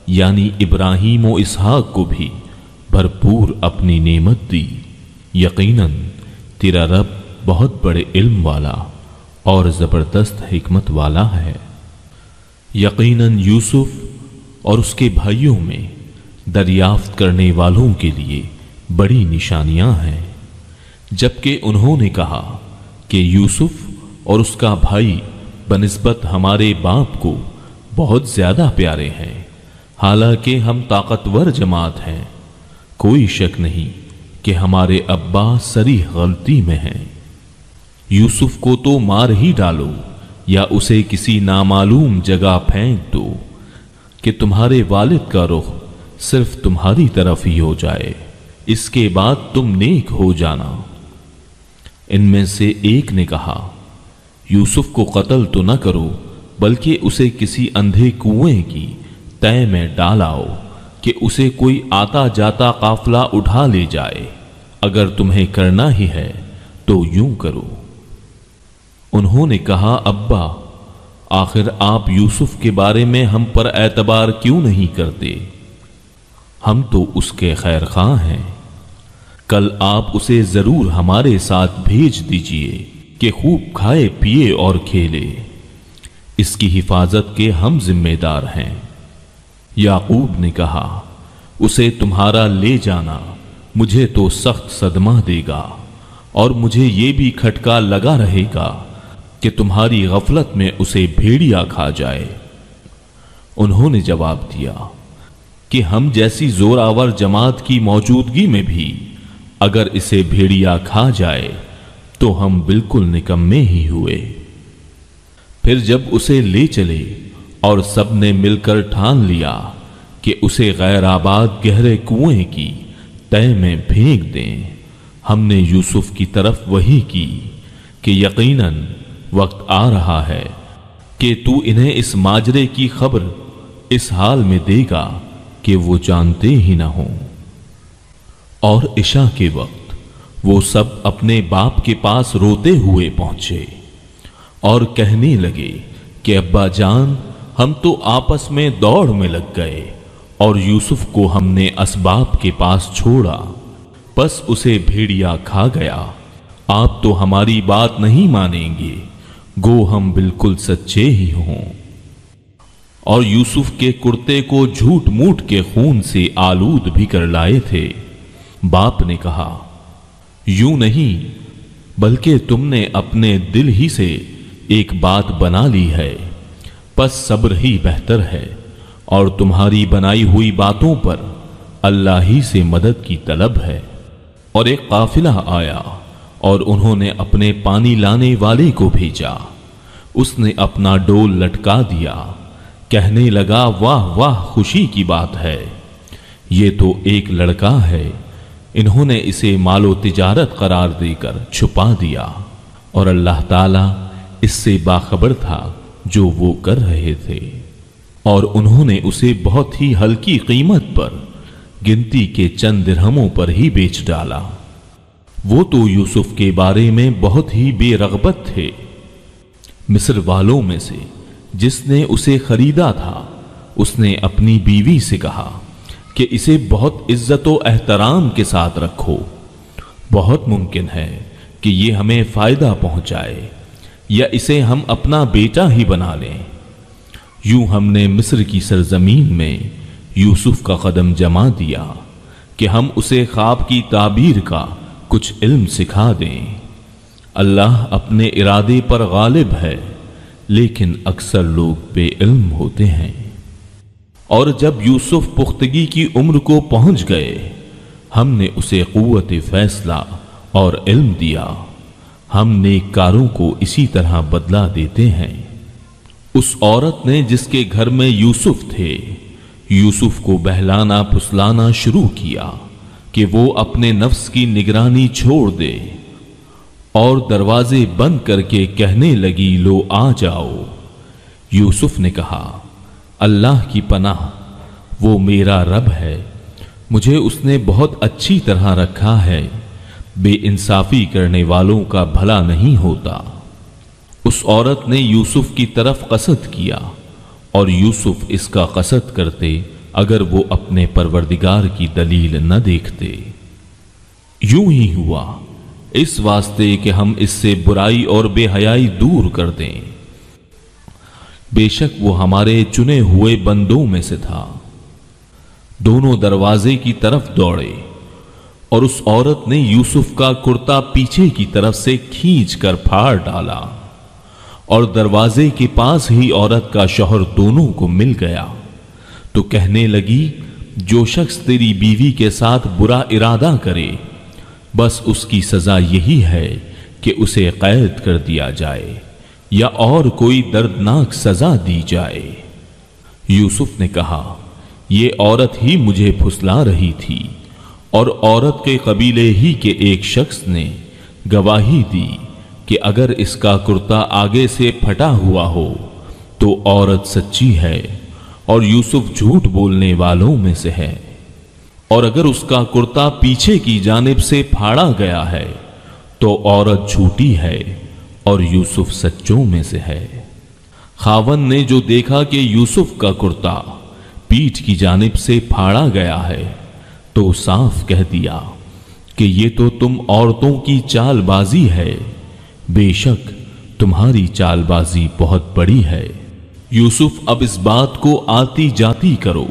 यानी इब्राहिम व इसहाक को भी भरपूर अपनी नेमत दी यकीनन तेरा रब बहुत बड़े इल्म वाला और ज़बरदस्त हमत वाला है यकीनन यूसुफ़ और उसके भाइयों में दरियाफ्त करने वालों के लिए बड़ी निशानियां हैं जबकि उन्होंने कहा कि यूसुफ और उसका भाई बनस्बत हमारे बाप को बहुत ज्यादा प्यारे हैं हालांकि हम ताकतवर जमात हैं कोई शक नहीं कि हमारे अब्बा सरी गलती में हैं यूसुफ को तो मार ही डालो या उसे किसी नामालूम जगह फेंक दो कि तुम्हारे वालिद का रुख सिर्फ तुम्हारी तरफ ही हो जाए इसके बाद तुम नेक हो जाना इनमें से एक ने कहा यूसुफ को कत्ल तो न करो बल्कि उसे किसी अंधे कुएं की तय में डालाओ कि उसे कोई आता जाता काफला उठा ले जाए अगर तुम्हें करना ही है तो यूं करो उन्होंने कहा अब्बा आखिर आप यूसुफ के बारे में हम पर एतबार क्यों नहीं करते हम तो उसके खैर खां हैं कल आप उसे जरूर हमारे साथ भेज दीजिए कि खूब खाए पिए और खेले इसकी हिफाजत के हम जिम्मेदार हैं याकूब ने कहा उसे तुम्हारा ले जाना मुझे तो सख्त सदमा देगा और मुझे ये भी खटका लगा रहेगा कि तुम्हारी गफलत में उसे भेड़िया खा जाए उन्होंने जवाब दिया कि हम जैसी जोरावर जमात की मौजूदगी में भी अगर इसे भेड़िया खा जाए तो हम बिल्कुल निकम्मे ही हुए फिर जब उसे ले चले और सब ने मिलकर ठान लिया कि उसे गैर आबाद गहरे कुएं की तय में फेंक दें हमने यूसुफ की तरफ वही की कि यकीनन वक्त आ रहा है कि तू इन्हें इस माजरे की खबर इस हाल में देगा कि वो जानते ही ना हो और ईशा के वक्त वो सब अपने बाप के पास रोते हुए पहुंचे और कहने लगे कि अब्बा जान हम तो आपस में दौड़ में लग गए और यूसुफ को हमने असबाब के पास छोड़ा बस उसे भेड़िया खा गया आप तो हमारी बात नहीं मानेंगे गो हम बिल्कुल सच्चे ही हों और यूसुफ के कुर्ते को झूठ मूठ के खून से आलूद भी कर लाए थे बाप ने कहा यूं नहीं बल्कि तुमने अपने दिल ही से एक बात बना ली है बस सब्र ही बेहतर है और तुम्हारी बनाई हुई बातों पर अल्लाह ही से मदद की तलब है और एक काफिला आया और उन्होंने अपने पानी लाने वाले को भेजा उसने अपना डोल लटका दिया कहने लगा वाह वाह खुशी की बात है ये तो एक लड़का है इन्होंने इसे मालो तिजारत करार देकर छुपा दिया और अल्लाह ताला इससे बाखबर था जो वो कर रहे थे और उन्होंने उसे बहुत ही हल्की कीमत पर गिनती के चंद दिरहमों पर ही बेच डाला वो तो यूसुफ के बारे में बहुत ही बेरगबत थे मिस्र वालों में से जिसने उसे खरीदा था उसने अपनी बीवी से कहा कि इसे बहुत इज्जत व एहतराम के साथ रखो बहुत मुमकिन है कि ये हमें फ़ायदा पहुंचाए या इसे हम अपना बेटा ही बना लें यूं हमने मिस्र की सरजमीन में यूसुफ का कदम जमा दिया कि हम उसे ख्वाब की ताबीर का कुछ इल्म सिखा दें अल्लाह अपने इरादे पर गालिब है लेकिन अक्सर लोग बेइल्म होते हैं और जब यूसुफ पुख्तगी की उम्र को पहुंच गए हमने उसे क़वत फैसला और इल्म दिया हम कारों को इसी तरह बदला देते हैं उस औरत ने जिसके घर में यूसुफ थे यूसुफ को बहलाना फुसलाना शुरू किया कि वो अपने नफ्स की निगरानी छोड़ दे और दरवाजे बंद करके कहने लगी लो आ जाओ यूसुफ ने कहा अल्लाह की पनाह वो मेरा रब है मुझे उसने बहुत अच्छी तरह रखा है बेइंसाफी करने वालों का भला नहीं होता उस औरत ने यूसुफ की तरफ कसद किया और यूसुफ इसका कसद करते अगर वो अपने परवरदिगार की दलील न देखते यूं ही हुआ इस वास्ते कि हम इससे बुराई और बेहयाई दूर कर दें बेशक वो हमारे चुने हुए बंदों में से था दोनों दरवाजे की तरफ दौड़े और उस औरत ने यूसुफ का कुर्ता पीछे की तरफ से खींच कर फाड़ डाला और दरवाजे के पास ही औरत का शोहर दोनों को मिल गया तो कहने लगी जो शख्स तेरी बीवी के साथ बुरा इरादा करे बस उसकी सजा यही है कि उसे कैद कर दिया जाए या और कोई दर्दनाक सजा दी जाए यूसुफ ने कहा ये औरत ही मुझे फुसला रही थी और औरत के कबीले ही के एक शख्स ने गवाही दी कि अगर इसका कुर्ता आगे से फटा हुआ हो तो औरत सच्ची है और यूसुफ झूठ बोलने वालों में से है और अगर उसका कुर्ता पीछे की जानब से फाड़ा गया है तो औरत झूठी है और यूसुफ सच्चों में से है खावन ने जो देखा कि यूसुफ का कुर्ता पीठ की जानब से फाड़ा गया है तो साफ कह दिया कि ये तो तुम औरतों की चालबाजी है बेशक तुम्हारी चालबाजी बहुत बड़ी है यूसुफ अब इस बात को आती जाती करो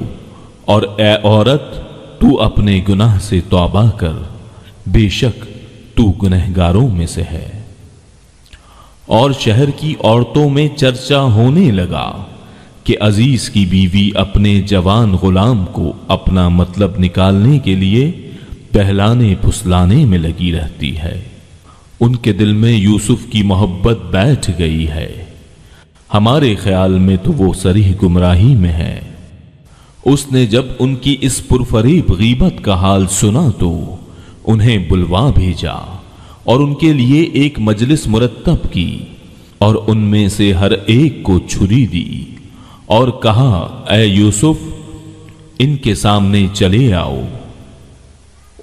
और ए औरत तू अपने गुनाह से तौबा कर बेशक तू गुनहगारों में से है और शहर की औरतों में चर्चा होने लगा कि अजीज की बीवी अपने जवान गुलाम को अपना मतलब निकालने के लिए पहलाने फुसलाने में लगी रहती है उनके दिल में यूसुफ की मोहब्बत बैठ गई है हमारे ख्याल में तो वो सरीह गुमराही में है उसने जब उनकी इस पुरफरीब गीबत का हाल सुना तो उन्हें बुलवा भेजा और उनके लिए एक मजलिस मुरतब की और उनमें से हर एक को छुरी दी और कहा ए यूसुफ इनके सामने चले आओ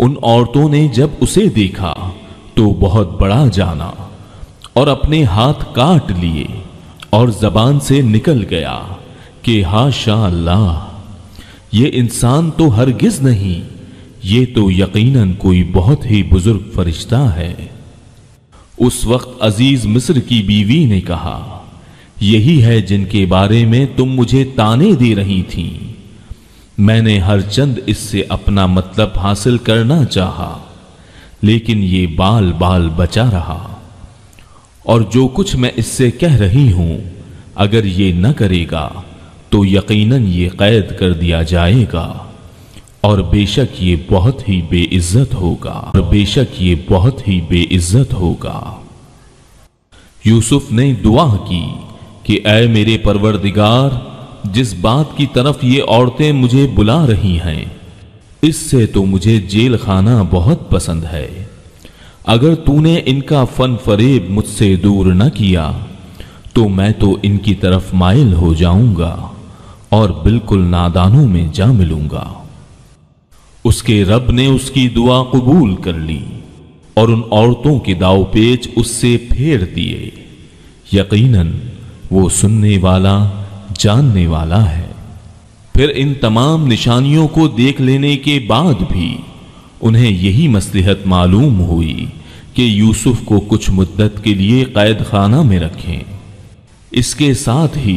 उन औरतों ने जब उसे देखा तो बहुत बड़ा जाना और अपने हाथ काट लिए और जबान से निकल गया कि हा शाह अल्लाह ये इंसान तो हरगिज नहीं ये तो यकीनन कोई बहुत ही बुजुर्ग फरिश्ता है उस वक्त अजीज मिस्र की बीवी ने कहा यही है जिनके बारे में तुम मुझे ताने दे रही थी मैंने हर चंद इससे अपना मतलब हासिल करना चाहा लेकिन ये बाल बाल बचा रहा और जो कुछ मैं इससे कह रही हूं अगर ये न करेगा तो यकीनन ये कैद कर दिया जाएगा और बेशक ये बहुत ही बेइज्जत होगा और बेशक ये बहुत ही बेइज्जत होगा यूसुफ ने दुआ की कि अय मेरे परवरदिगार जिस बात की तरफ ये औरतें मुझे बुला रही हैं इससे तो मुझे जेल खाना बहुत पसंद है अगर तूने इनका फन फरेब मुझसे दूर न किया तो मैं तो इनकी तरफ माइल हो जाऊंगा और बिल्कुल नादानों में जा मिलूंगा उसके रब ने उसकी दुआ कबूल कर ली और उन औरतों के दाव पेच उससे फेर दिए यकीनन वो सुनने वाला जानने वाला है फिर इन तमाम निशानियों को देख लेने के बाद भी उन्हें यही मसलहत मालूम हुई कि यूसुफ को कुछ मुद्दत के लिए कैद खाना में रखें इसके साथ ही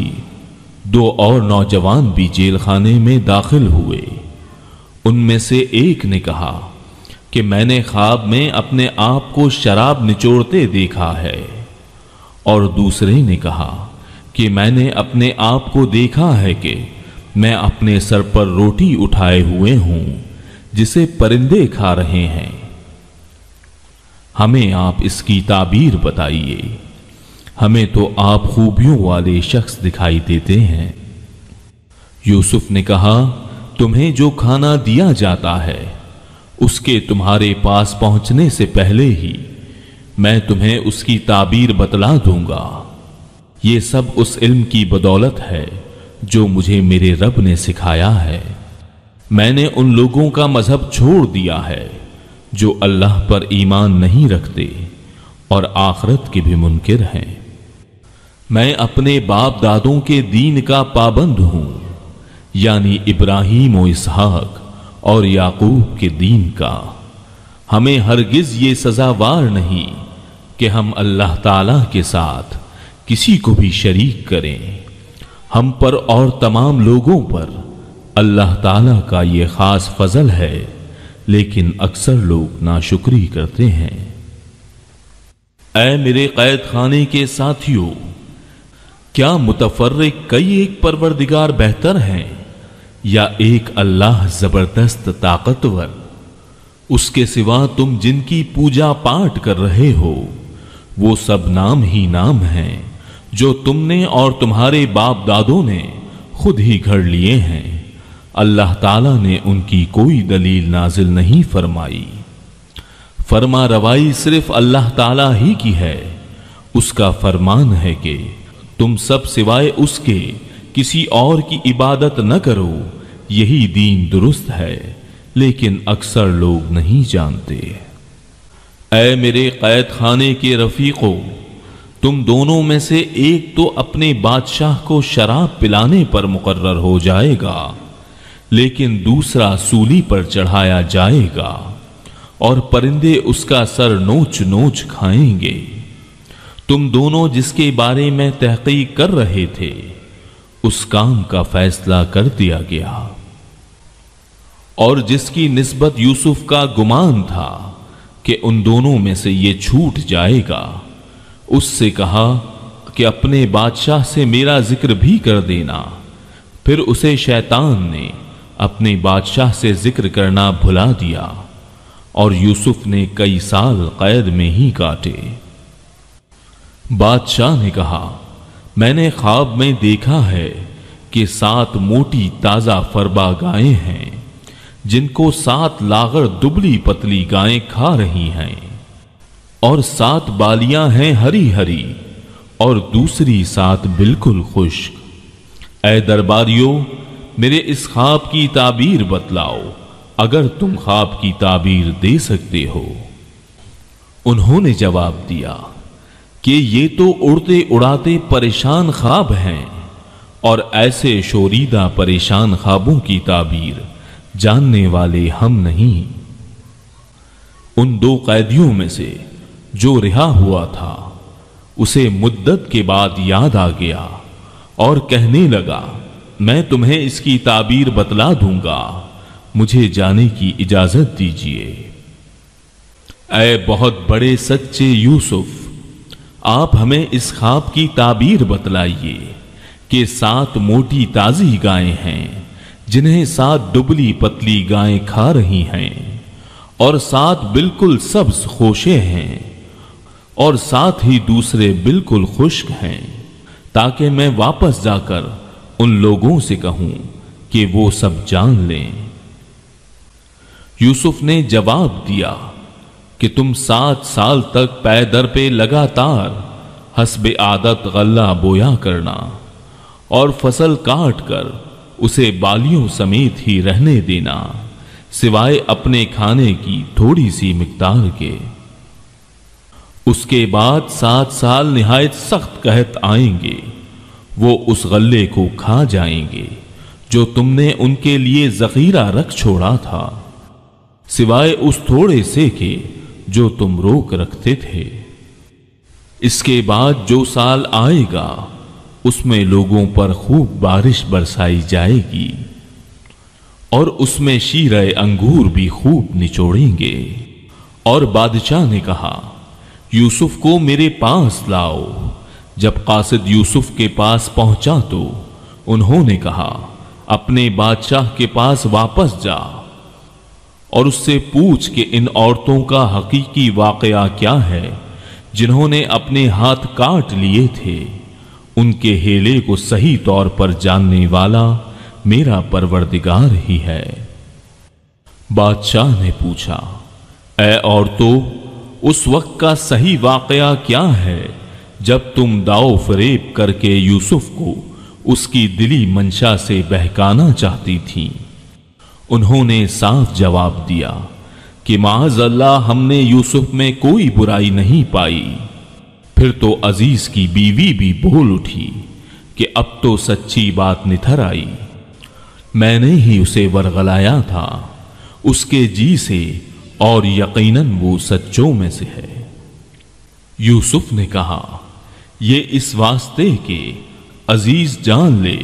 दो और नौजवान भी जेल खाने में दाखिल हुए उनमें से एक ने कहा कि मैंने ख्वाब में अपने आप को शराब निचोड़ते देखा है और दूसरे ने कहा कि मैंने अपने आप को देखा है कि मैं अपने सर पर रोटी उठाए हुए हूं जिसे परिंदे खा रहे हैं हमें आप इसकी ताबीर बताइए हमें तो आप खूबियों वाले शख्स दिखाई देते हैं यूसुफ ने कहा तुम्हें जो खाना दिया जाता है उसके तुम्हारे पास पहुंचने से पहले ही मैं तुम्हें उसकी ताबीर बतला दूंगा ये सब उस इल्म की बदौलत है जो मुझे मेरे रब ने सिखाया है मैंने उन लोगों का मजहब छोड़ दिया है जो अल्लाह पर ईमान नहीं रखते और आखरत के भी मुनकर हैं मैं अपने बाप दादों के दीन का पाबंद हूं यानी इब्राहिम और इसहाक और याकूब के दीन का हमें हरगिज ये सजावार नहीं कि हम अल्लाह ताला के साथ किसी को भी शरीक करें हम पर और तमाम लोगों पर अल्लाह ताला का ये ख़ास फजल है लेकिन अक्सर लोग नाशुक्री करते हैं ऐ मेरे कैद खाने के साथियों क्या मुतफर कई एक परवरदिगार बेहतर हैं या एक अल्लाह जबरदस्त ताकतवर उसके सिवा तुम जिनकी पूजा पाठ कर रहे हो वो सब नाम ही नाम हैं जो तुमने और तुम्हारे बाप दादों ने खुद ही घर लिए हैं अल्लाह ताला ने उनकी कोई दलील नाजिल नहीं फरमाई फरमा रवाई सिर्फ अल्लाह ताला ही की है उसका फरमान है कि तुम सब सिवाय उसके किसी और की इबादत न करो यही दीन दुरुस्त है लेकिन अक्सर लोग नहीं जानते ऐ मेरे कैद खाने के रफीकों तुम दोनों में से एक तो अपने बादशाह को शराब पिलाने पर मुकर्र हो जाएगा लेकिन दूसरा सूली पर चढ़ाया जाएगा और परिंदे उसका सर नोच नोच खाएंगे तुम दोनों जिसके बारे में तहकीक कर रहे थे उस काम का फैसला कर दिया गया और जिसकी निस्बत यूसुफ का गुमान था कि उन दोनों में से ये छूट जाएगा उससे कहा कि अपने बादशाह से मेरा जिक्र भी कर देना फिर उसे शैतान ने अपने बादशाह से जिक्र करना भुला दिया और यूसुफ ने कई साल कैद में ही काटे बादशाह ने कहा मैंने ख्वाब में देखा है कि सात मोटी ताज़ा फरबा गायें हैं जिनको सात लागर दुबली पतली गायें खा रही हैं और सात बालियां हैं हरी हरी और दूसरी सात बिल्कुल खुश्क ए दरबारियों मेरे इस ख्वाब की ताबीर बतलाओ अगर तुम ख्वाब की ताबीर दे सकते हो उन्होंने जवाब दिया कि ये तो उड़ते उड़ाते परेशान ख्वाब हैं और ऐसे शोरीदा परेशान ख्वाबों की ताबीर जानने वाले हम नहीं उन दो कैदियों में से जो रिहा हुआ था उसे मुद्दत के बाद याद आ गया और कहने लगा मैं तुम्हें इसकी ताबीर बतला दूंगा मुझे जाने की इजाजत दीजिए अय बहुत बड़े सच्चे यूसुफ आप हमें इस खाब की ताबीर बतलाइए कि सात मोटी ताजी गायें हैं जिन्हें सात दुबली पतली गायें खा रही हैं और सात बिल्कुल सब्ज खोशे हैं और साथ ही दूसरे बिल्कुल खुश्क हैं ताकि मैं वापस जाकर उन लोगों से कहूं कि वो सब जान लें यूसुफ ने जवाब दिया कि तुम सात साल तक पैदर पे लगातार हसब आदत गल्ला बोया करना और फसल काट कर उसे बालियों समेत ही रहने देना सिवाय अपने खाने की थोड़ी सी मकदार के उसके बाद सात साल निहायत सख्त कहत आएंगे वो उस गल्ले को खा जाएंगे जो तुमने उनके लिए जखीरा रख छोड़ा था सिवाय उस थोड़े से के जो तुम रोक रखते थे इसके बाद जो साल आएगा उसमें लोगों पर खूब बारिश बरसाई जाएगी और उसमें शीर अंगूर भी खूब निचोड़ेंगे और बादशाह ने कहा यूसुफ को मेरे पास लाओ जब कासिद यूसुफ के पास पहुंचा तो उन्होंने कहा अपने बादशाह के पास वापस जा और उससे पूछ के इन औरतों का हकीकी वाकया क्या है जिन्होंने अपने हाथ काट लिए थे उनके हेले को सही तौर पर जानने वाला मेरा परवरदिगार ही है बादशाह ने पूछा ए औरतों उस वक्त का सही वाकया क्या है जब तुम दाव फरेब करके यूसुफ को उसकी दिली मंशा से बहकाना चाहती थी उन्होंने साफ जवाब दिया कि माज अल्लाह हमने यूसुफ में कोई बुराई नहीं पाई फिर तो अजीज की बीवी भी बोल उठी कि अब तो सच्ची बात निथर आई मैंने ही उसे वरगलाया था उसके जी से और यकीनन वो सच्चों में से है यूसुफ ने कहा ये इस वास्ते के अजीज जान ले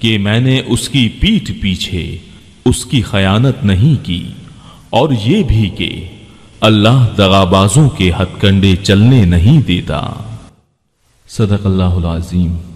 कि मैंने उसकी पीठ पीछे उसकी खयानत नहीं की और ये भी के अल्लाह दगाबाजों के हथकंडे चलने नहीं देता सदक अजीम